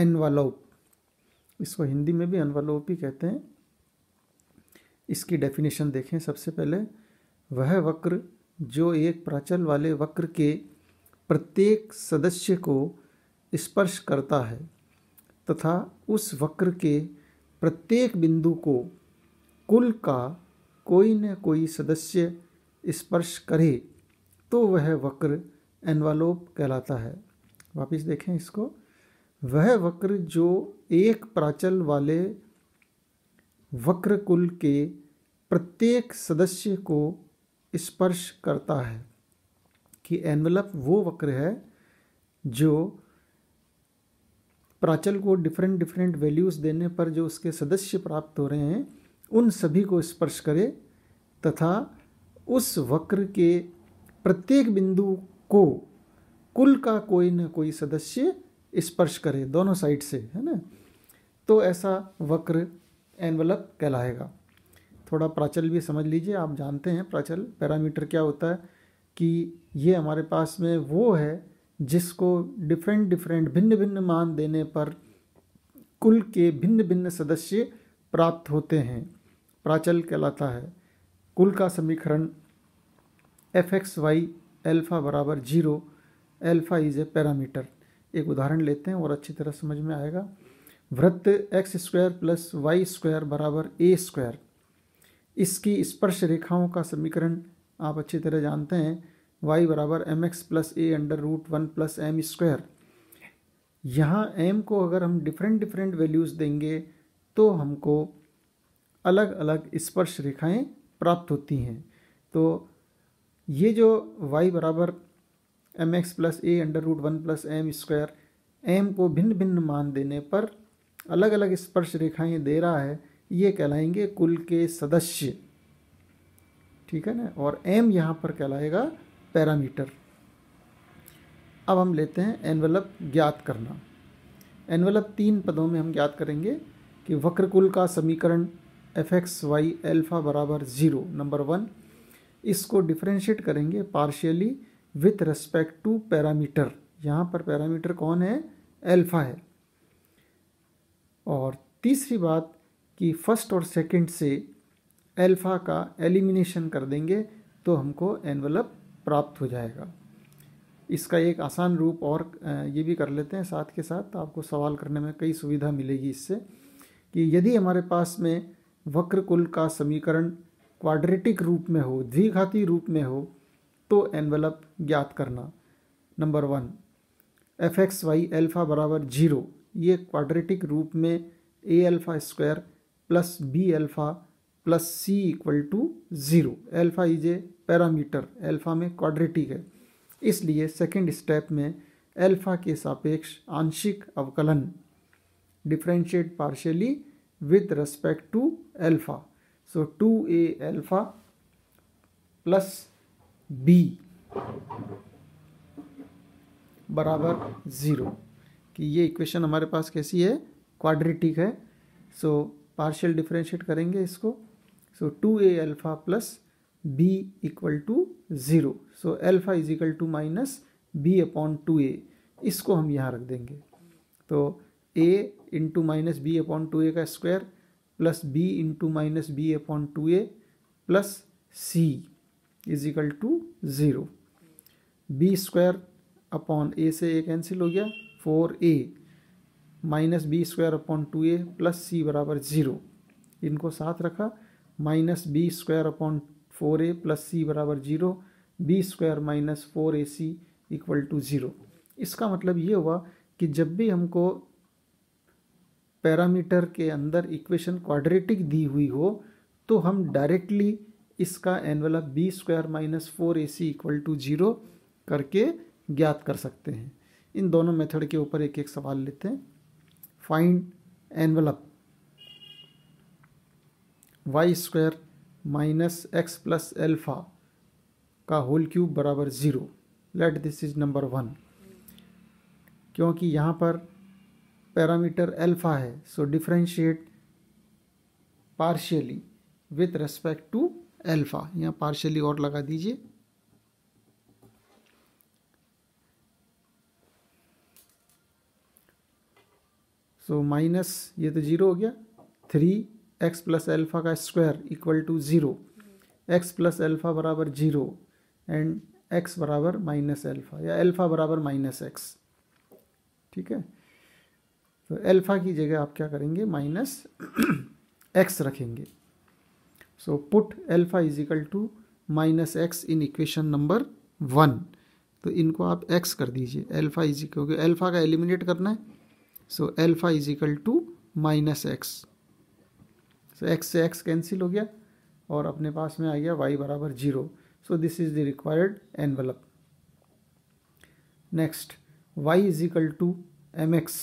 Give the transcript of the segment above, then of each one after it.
एनवालोप इसको हिंदी में भी एनवालोप ही कहते हैं इसकी डेफिनेशन देखें सबसे पहले वह वक्र जो एक प्राचल वाले वक्र के प्रत्येक सदस्य को स्पर्श करता है तथा उस वक्र के प्रत्येक बिंदु को कुल का कोई न कोई सदस्य स्पर्श करे तो वह वक्र एनवालोप कहलाता है वापस देखें इसको वह वक्र जो एक प्राचल वाले वक्र कुल के प्रत्येक सदस्य को स्पर्श करता है कि एनवलप वो वक्र है जो प्राचल को डिफरेंट डिफरेंट वैल्यूज़ देने पर जो उसके सदस्य प्राप्त हो रहे हैं उन सभी को स्पर्श करे तथा उस वक्र के प्रत्येक बिंदु को कुल का कोई न कोई सदस्य स्पर्श करे दोनों साइड से है ना तो ऐसा वक्र एनवलप कहलाएगा थोड़ा प्राचल भी समझ लीजिए आप जानते हैं प्राचल पैरामीटर क्या होता है कि ये हमारे पास में वो है जिसको डिफरेंट डिफरेंट भिन्न भिन्न मान देने पर कुल के भिन्न भिन्न सदस्य प्राप्त होते हैं प्राचल कहलाता है कुल का समीकरण एफ एक्स वाई एल्फ़ा बराबर zero alpha is a parameter एक उदाहरण लेते हैं और अच्छी तरह समझ में आएगा वृत्त x square plus y square बराबर ए स्क्वायर इसकी स्पर्श रेखाओं का समीकरण आप अच्छी तरह जानते हैं वाई बराबर m x plus a under root one plus m square यहाँ एम को अगर हम डिफरेंट डिफरेंट वैल्यूज़ देंगे तो हमको अलग अलग स्पर्श रेखाएं प्राप्त होती हैं तो ये जो y बराबर m x plus a under root one plus m square m को भिन्न भिन्न मान देने पर अलग अलग स्पर्श रेखाएं दे रहा है ये कहलाएंगे कुल के सदस्य ठीक है ना और एम यहाँ पर कहलाएगा पैरामीटर अब हम लेते हैं एनवलप ज्ञात करना एनवलप तीन पदों में हम ज्ञात करेंगे कि वक्र कुल का समीकरण एफ एक्स वाई एल्फ़ा बराबर ज़ीरो नंबर वन इसको डिफ्रेंशिएट करेंगे partially with respect to parameter यहाँ पर पैरामीटर कौन है एल्फा है और तीसरी बात कि फर्स्ट और सेकंड से एल्फा का एलिमिनेशन कर देंगे तो हमको एनवलप प्राप्त हो जाएगा इसका एक आसान रूप और ये भी कर लेते हैं साथ के साथ तो आपको सवाल करने में कई सुविधा मिलेगी इससे कि यदि हमारे पास में वक्र कुल का समीकरण क्वाड्रेटिक रूप में हो द्विघाती रूप में हो क्रिप्टो तो एनवेलप ज्ञात करना number one f x y alpha बराबर जीरो ये क्वाड्रेटिक रूप में a alpha square plus b alpha plus c equal to zero alpha is a parameter alpha में क्वाड्रेटिक है इसलिए सेकेंड स्टेप में एल्फ़ा के सापेक्ष आंशिक अवकलन differentiate partially with respect to alpha so two a alpha plus b बराबर zero कि ये इक्वेशन हमारे पास कैसी है क्वाड्रेटिक है सो पार्शियल डिफ्रेंशिएट करेंगे इसको so two a alpha plus b equal to zero so alpha is equal to minus b upon two a इसको हम यहाँ रख देंगे तो a into minus b upon two a का square plus b into minus b upon two a plus c is equal to zero b square upon a से a cancel हो गया four a minus b square upon two a plus c बराबर zero इनको साथ रखा minus b square upon four a plus c बराबर zero b square minus four a c equal to zero इसका मतलब ये हुआ कि जब भी हमको पैरामीटर के अंदर इक्वेशन क्वाड्रेटिक दी हुई हो तो हम डायरेक्टली इसका envelope b square minus four a c equal to zero करके ज्ञात कर सकते हैं इन दोनों मेथड के ऊपर एक एक सवाल लेते हैं find envelope y square minus x plus alpha का होल क्यूब बराबर zero let this is number one क्योंकि यहाँ पर पैरामीटर एल्फा है so differentiate partially with respect to alpha यहाँ पार्शियली और लगा दीजिए सो माइनस ये तो ज़ीरो हो गया थ्री एक्स प्लस एल्फ़ा का square equal to zero x plus alpha बराबर ज़ीरो एंड एक्स बराबर माइनस एल्फ़ा या एल्फ़ा बराबर माइनस एक्स ठीक है तो एल्फ़ा की जगह आप क्या करेंगे माइनस एक्स रखेंगे So put alpha is equal to minus x in equation number one तो इनको आप एक्स कर दीजिए एल्फा इज क्योंकि एल्फा का एलिमिनेट करना है so alpha is equal to minus x so x से एक्स कैंसिल हो गया और अपने पास में आ गया वाई बराबर zero so this is the required envelope next y is equal to m x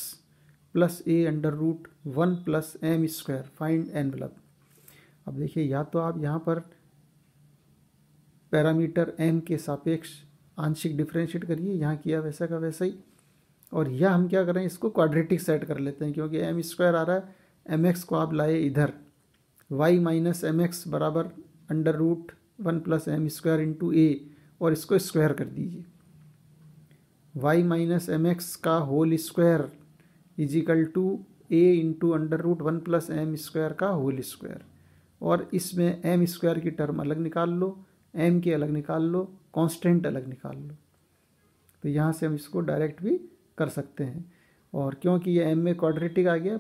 plus a under root one plus m square find envelope अब देखिए या तो आप यहाँ पर पैरामीटर एम के सापेक्ष आंशिक डिफ्रेंशिएट करिए यहाँ किया वैसा का वैसा ही और यह हम क्या करें इसको क्वाड्रेटिक सेट कर लेते हैं क्योंकि एम स्क्वायर आ रहा है एम एक्स को आप लाए इधर वाई माइनस एम एक्स बराबर under root one plus m square into a और इसको स्क्वायर कर दीजिए वाई माइनस एम एक्स का whole square equal to a into under root one plus m square का होल स्क्वायर और इसमें M square की टर्म अलग निकाल लो एम के अलग निकाल लो कांस्टेंट अलग निकाल लो तो यहाँ से हम इसको डायरेक्ट भी कर सकते हैं और क्योंकि ये एम में क्वाड्रेटिक आ गया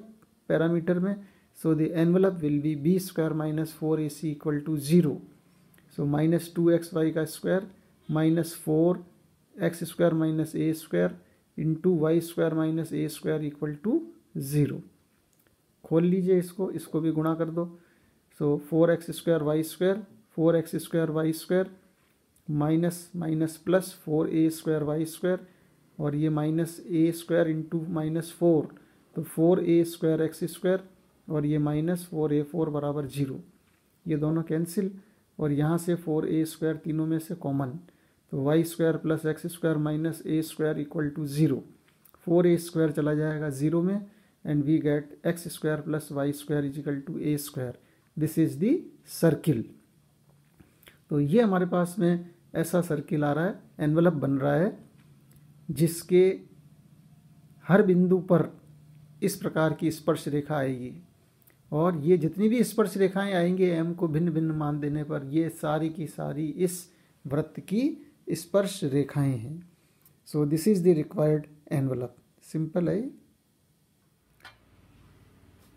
पैरामीटर में so the envelope will be b square minus four a c equal to zero so minus two x y का square minus four x square minus a square into y square minus a square equal to zero खोल लीजिए इसको इसको भी गुणा कर दो so 4x square y square 4x square y square minus minus plus four a square y square और ये minus a square into minus four तो four a square x square और ये माइनस फोर ए फोर बराबर zero ये दोनों cancel और यहाँ से फोर ए स्क्वायर तीनों में से कॉमन तो y square plus x square minus a square equal to zero four a square चला जाएगा ज़ीरो में and we get x square plus y square equal to a square this is the circle तो ये हमारे पास में ऐसा circle आ रहा है एनवलप बन रहा है जिसके हर बिंदु पर इस प्रकार की स्पर्श रेखा आएगी और ये जितनी भी स्पर्श रेखाएं आएंगे एम को भिन्न भिन्न मान देने पर ये सारी की सारी इस वृत्त की स्पर्श रेखाएं हैं so this is the required envelope simple है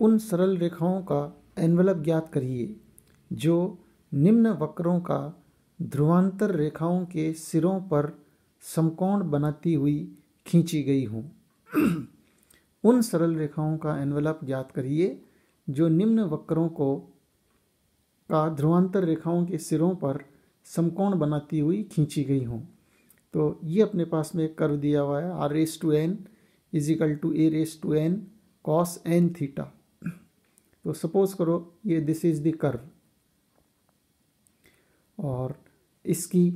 उन सरल रेखाओं का एनवलप ज्ञात करिए जो निम्न वक्रों का ध्रुवांतर रेखाओं के सिरों पर समकोण बनाती हुई खींची गई हों उन सरल रेखाओं का एनवलप ज्ञात करिए जो निम्न वक्रों को का ध्रुवांतर रेखाओं के सिरों पर समकोण बनाती हुई खींची गई हों तो ये अपने पास में एक कर्व दिया हुआ है r raise to n equal to a raise to n cos n theta तो सपोज़ करो ये दिस इज़ द कर्व और इसकी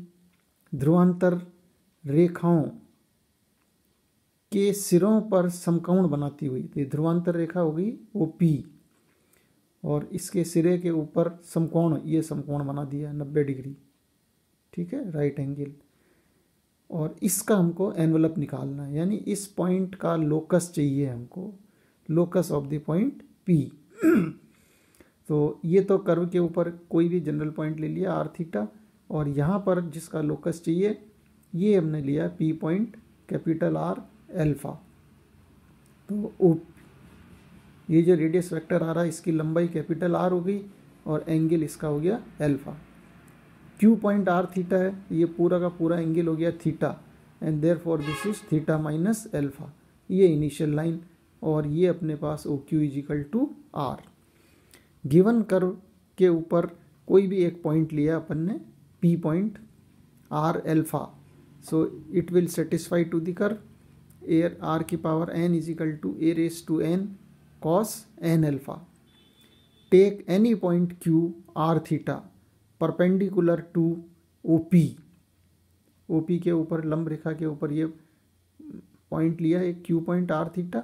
ध्रुवांतर रेखाओं के सिरों पर समकोण बनाती हुई तो ये ध्रुवांतर रेखा होगी ओ पी और इसके सिरे के ऊपर समकोण ये समकोण बना दिया नब्बे डिग्री ठीक है राइट एंगल और इसका हमको एनवलप निकालना है यानी इस पॉइंट का लोकस चाहिए हमको locus of the point p तो ये तो कर्व के ऊपर कोई भी जनरल पॉइंट ले लिया आर थीटा और यहाँ पर जिसका लोकस चाहिए ये हमने लिया p point capital r alpha तो उप ये जो रेडियस वेक्टर आ रहा है इसकी लंबाई कैपिटल आर हो गई और एंगल इसका हो गया alpha q point r theta है ये पूरा का पूरा एंगल हो गया theta and therefore this is theta minus alpha ये इनिशियल लाइन और ये अपने पास o q equal to r given curve के ऊपर कोई भी एक पॉइंट लिया अपन ने p point r alpha so it will satisfy to the curve r r की power n equal to a raise to n cos n alpha take any point q r theta perpendicular to o p o p के ऊपर लंब रेखा के ऊपर ये point लिया है Q point r theta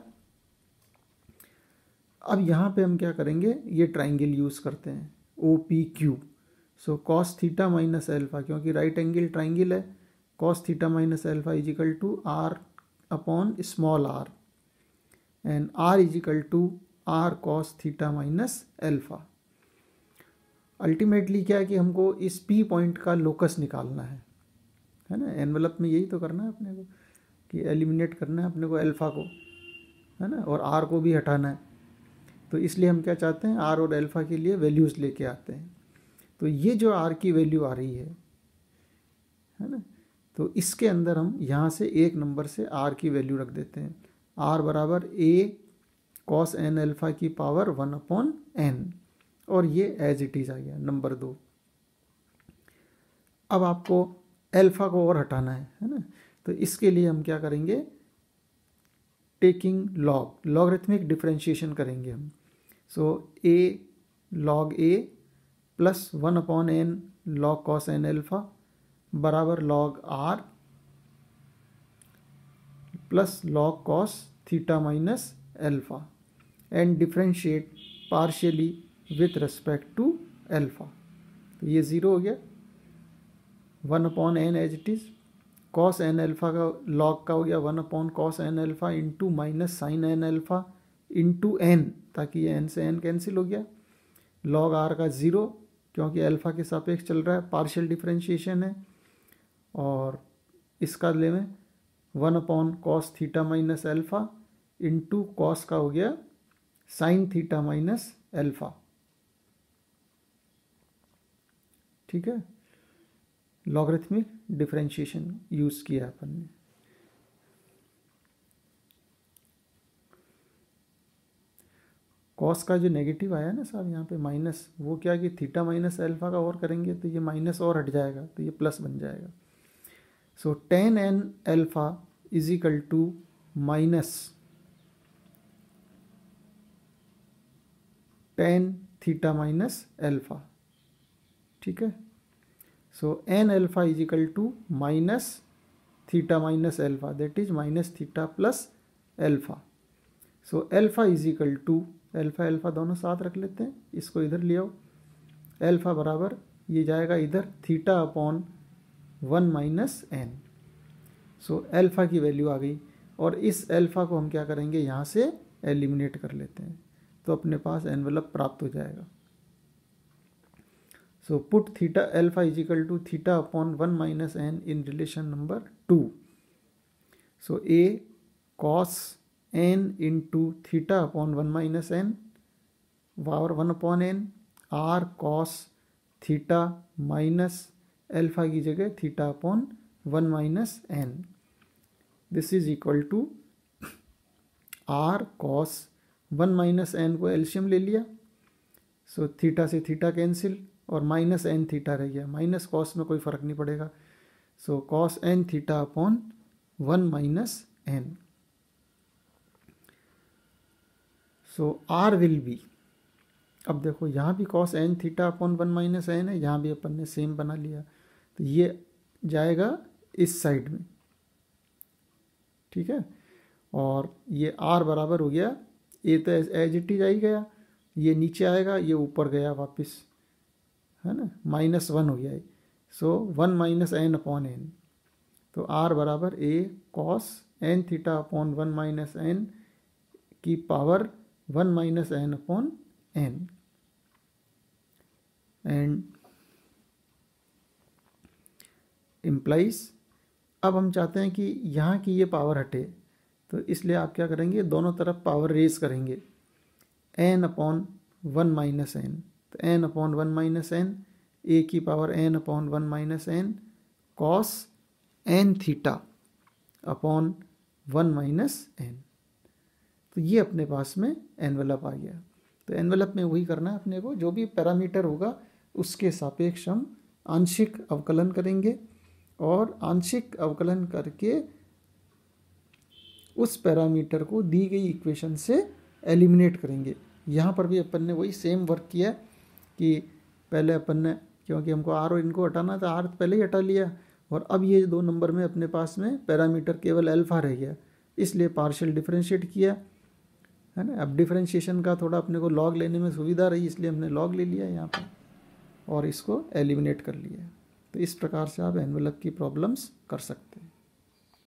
अब यहाँ पे हम क्या करेंगे ये ट्राइंगल यूज़ करते हैं o p q so cos theta minus alpha क्योंकि राइट एंगल ट्राइंगल है cos theta minus alpha equal to r upon small r and r equal to r cos theta minus alpha ultimately क्या है कि हमको इस P point का locus निकालना है है ना एनवलप में यही तो करना है अपने को कि एलिमिनेट करना है अपने को एल्फ़ा को है ना और आर को भी हटाना है तो इसलिए हम क्या चाहते हैं आर और एल्फ़ा के लिए वैल्यूज़ लेके आते हैं तो ये जो आर की वैल्यू आ रही है है ना तो इसके अंदर हम यहाँ से एक नंबर से आर की वैल्यू रख देते हैं आर बराबर ए कॉस एन एल्फ़ा की पावर वन अपॉन एन और ये एज इट इज़ आ गया नंबर दो अब आपको एल्फ़ा को और हटाना है है ना तो इसके लिए हम क्या करेंगे टेकिंग लॉग लॉगरिथमिक डिफ्रेंशिएशन करेंगे हम so a log a plus one upon n log cos n alpha बराबर log r plus log cos theta minus alpha and differentiate partially with respect to alpha तो ये zero हो गया one upon n as it is cos n alpha का log का हो गया one upon cos n alpha into minus sine n alpha into n ताकि ये एन से एन कैंसिल हो गया लॉग आर का ज़ीरो क्योंकि अल्फ़ा के सापेक्ष चल रहा है पार्शियल डिफ्रेंशिएशन है और इसका ले में one upon cos theta minus alpha into cos का हो गया साइन थीटा माइनस एल्फ़ा ठीक है लॉगरिथमिक डिफ्रेंशिएशन यूज़ किया अपन ने कॉस का जो नेगेटिव आया ना साहब यहाँ पे माइनस वो क्या कि थीटा माइनस अल्फा का और करेंगे तो ये माइनस और हट जाएगा तो ये प्लस बन जाएगा so tan n alpha is equal to minus tan theta minus alpha ठीक है so n alpha is equal to minus theta minus alpha that is minus theta plus alpha so alpha is equal to alpha alpha दोनों साथ रख लेते हैं इसको इधर ले आओ अल्फ़ा बराबर ये जाएगा इधर theta upon one minus n so alpha की वैल्यू आ गई और इस अल्फ़ा को हम क्या करेंगे यहाँ से एलिमिनेट कर लेते हैं तो अपने पास एनवलप प्राप्त हो जाएगा so put theta alpha is equal to theta upon one minus n in relation number two so a cos n into theta upon one minus n power one upon n r cos theta minus alpha की जगह theta upon one minus n this is equal to r cos one minus n को एल्शियम ले लिया so so, theta से theta cancel और minus n theta रह गया माइनस कॉस में कोई फ़र्क नहीं पड़ेगा so cos n theta upon one minus n so r will be अब देखो यहाँ भी cos n theta upon one minus n है यहाँ भी अपन ने सेम बना लिया तो ये जाएगा इस साइड में ठीक है और ये आर बराबर हो गया ये तो एज इट इज ही गया ये नीचे आएगा ये ऊपर गया वापस है ना माइनस वन हो गया ये so one minus n upon n तो आर बराबर a cos n theta upon one minus n की power one minus n upon n and implies अब हम चाहते हैं कि यहाँ की ये पावर हटे तो इसलिए आप क्या करेंगे दोनों तरफ पावर रेज करेंगे n upon one minus n तो n upon one minus n a की power n upon one minus n cos n theta upon one minus n तो ये अपने पास में एनवेलप आ गया तो एनवेलप में वही करना है अपने को जो भी पैरामीटर होगा उसके सापेक्ष हम आंशिक अवकलन करेंगे और आंशिक अवकलन करके उस पैरामीटर को दी गई इक्वेशन से एलिमिनेट करेंगे यहाँ पर भी अपन ने वही सेम वर्क किया कि पहले अपन ने क्योंकि हमको आर और इनको हटाना था आर पहले ही हटा लिया और अब ये दो नंबर में अपने पास में पैरामीटर केवल अल्फा रह गया इसलिए पार्शियल डिफ्रेंशिएट किया है ना अब डिफ्रेंशिएशन का थोड़ा अपने को लॉग लेने में सुविधा रही इसलिए हमने लॉग ले लिया यहाँ पर और इसको एलिमिनेट कर लिया तो इस प्रकार से आप एनवेलप की प्रॉब्लम्स कर सकते हैं